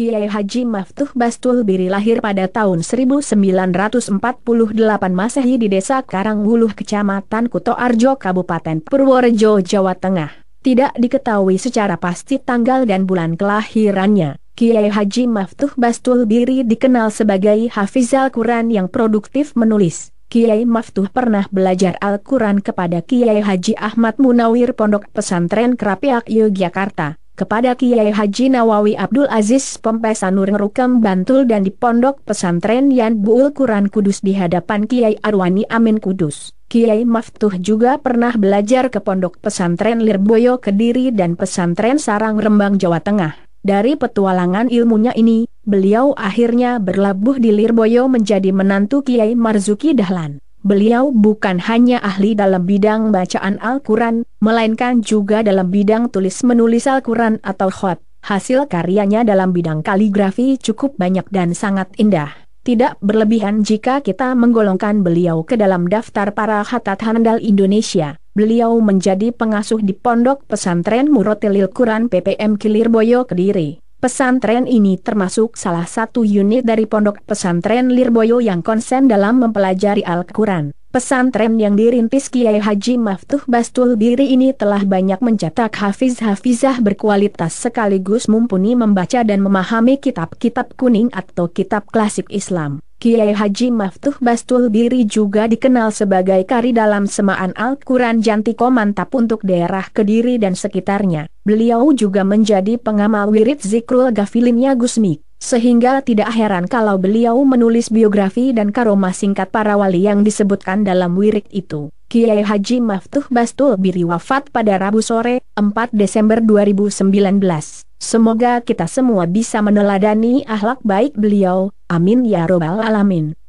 Kiai Haji Maftuh Bastul Biri lahir pada tahun 1948 Masehi di desa Karangwuluh Kecamatan Kutoarjo Kabupaten Purworejo Jawa Tengah. Tidak diketahui secara pasti tanggal dan bulan kelahirannya. Kiai Haji Maftuh Bastul Biri dikenal sebagai Hafizal Quran yang produktif menulis. Kiai Maftuh pernah belajar Al-Quran kepada Kiai Haji Ahmad Munawir Pondok Pesantren Kerapiak Yogyakarta kepada Kiai Haji Nawawi Abdul Aziz Pempesanur Ngerukem Bantul dan di Pondok Pesantren Yan Buul Quran Kudus di hadapan Kiai Arwani Amin Kudus. Kiai Maftuh juga pernah belajar ke Pondok Pesantren Lirboyo Kediri dan Pesantren Sarang Rembang Jawa Tengah. Dari petualangan ilmunya ini, beliau akhirnya berlabuh di Lirboyo menjadi menantu Kiai Marzuki Dahlan. Beliau bukan hanya ahli dalam bidang bacaan Al-Quran, melainkan juga dalam bidang tulis-menulis Al-Quran atau khot. Hasil karyanya dalam bidang kaligrafi cukup banyak dan sangat indah. Tidak berlebihan jika kita menggolongkan beliau ke dalam daftar para khatat handal Indonesia. Beliau menjadi pengasuh di Pondok Pesantren Murotilil Quran PPM Kilirboyo Kediri. Pesantren ini termasuk salah satu unit dari pondok pesantren Lirboyo yang konsen dalam mempelajari Al-Quran. Pesantren yang dirintis Kiai Haji Maftuh Bastul Biri ini telah banyak mencetak hafiz-hafizah berkualitas sekaligus mumpuni membaca dan memahami kitab-kitab kuning atau kitab klasik Islam. Kiai Haji Maftuh Bastul Biri juga dikenal sebagai kari dalam semaan Al-Quran Jantiko mantap untuk daerah Kediri dan sekitarnya. Beliau juga menjadi pengamal wirid Zikrul Gafilinnya Gusmik, sehingga tidak heran kalau beliau menulis biografi dan karoma singkat para wali yang disebutkan dalam wirid itu. Kiai Haji Maftuh Bastul Biri wafat pada Rabu sore, 4 Desember 2019. Semoga kita semua bisa meneladani akhlak baik beliau, amin ya robbal alamin.